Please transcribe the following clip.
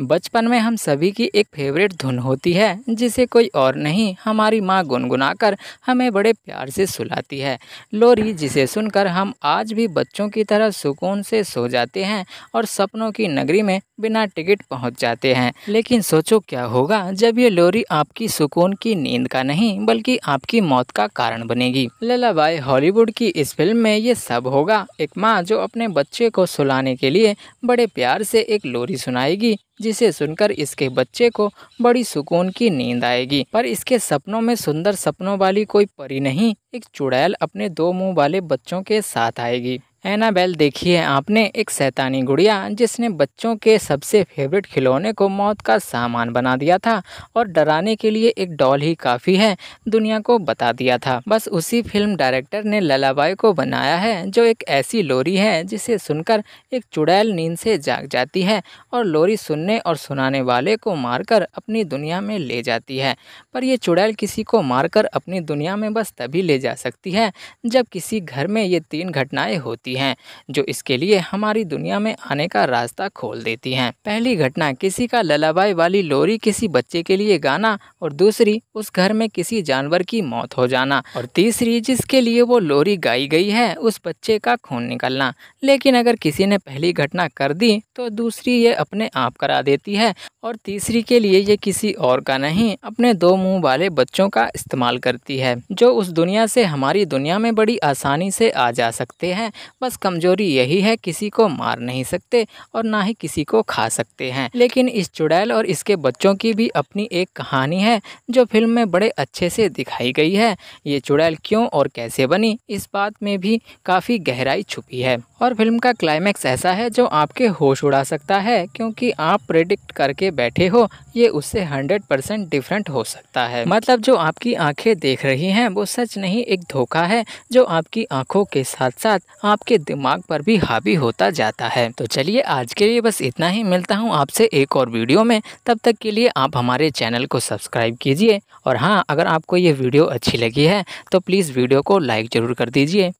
बचपन में हम सभी की एक फेवरेट धुन होती है जिसे कोई और नहीं हमारी माँ गुनगुनाकर हमें बड़े प्यार से सुलाती है लोरी जिसे सुनकर हम आज भी बच्चों की तरह सुकून से सो जाते हैं और सपनों की नगरी में बिना टिकट पहुँच जाते हैं लेकिन सोचो क्या होगा जब ये लोरी आपकी सुकून की नींद का नहीं बल्कि आपकी मौत का कारण बनेगी ललाबाई हॉलीवुड की इस फिल्म में ये सब होगा एक माँ जो अपने बच्चे को सुलाने के लिए बड़े प्यार से एक लोरी सुनाएगी जिसे सुनकर इसके बच्चे को बड़ी सुकून की नींद आएगी पर इसके सपनों में सुंदर सपनों वाली कोई परी नहीं एक चुड़ैल अपने दो मुंह वाले बच्चों के साथ आएगी एनाबेल देखी है आपने एक सैतानी गुड़िया जिसने बच्चों के सबसे फेवरेट खिलौने को मौत का सामान बना दिया था और डराने के लिए एक डॉल ही काफ़ी है दुनिया को बता दिया था बस उसी फिल्म डायरेक्टर ने ललाबाई को बनाया है जो एक ऐसी लोरी है जिसे सुनकर एक चुड़ैल नींद से जाग जाती है और लोरी सुनने और सुनाने वाले को मारकर अपनी दुनिया में ले जाती है पर यह चुड़ैल किसी को मारकर अपनी दुनिया में बस तभी ले जा सकती है जब किसी घर में ये तीन घटनाएं होती होती हैं जो इसके लिए हमारी दुनिया में आने का रास्ता खोल देती हैं पहली घटना किसी का ललाबाई वाली लोरी किसी बच्चे के लिए गाना और दूसरी उस घर में किसी जानवर की मौत हो जाना और तीसरी जिसके लिए वो लोरी गाई गई है उस बच्चे का खून निकलना लेकिन अगर किसी ने पहली घटना कर दी तो दूसरी ये अपने आप करा देती है और तीसरी के लिए ये किसी और का नहीं अपने दो मुंह वाले बच्चों का इस्तेमाल करती है जो उस दुनिया से हमारी दुनिया में बड़ी आसानी से आ जा सकते हैं बस कमजोरी यही है किसी को मार नहीं सकते और ना ही किसी को खा सकते हैं लेकिन इस चुड़ैल और इसके बच्चों की भी अपनी एक कहानी है जो फिल्म में बड़े अच्छे से दिखाई गई है ये चुड़ैल क्यों और कैसे बनी इस बात में भी काफ़ी गहराई छुपी है और फिल्म का क्लाइमैक्स ऐसा है जो आपके होश उड़ा सकता है क्योंकि आप प्रिडिक्ट करके बैठे हो ये उससे हंड्रेड परसेंट डिफरेंट हो सकता है मतलब जो आपकी आंखें देख रही हैं वो सच नहीं एक धोखा है जो आपकी आंखों के साथ साथ आपके दिमाग पर भी हावी होता जाता है तो चलिए आज के लिए बस इतना ही मिलता हूँ आपसे एक और वीडियो में तब तक के लिए आप हमारे चैनल को सब्सक्राइब कीजिए और हाँ अगर आपको ये वीडियो अच्छी लगी है तो प्लीज़ वीडियो को लाइक ज़रूर कर दीजिए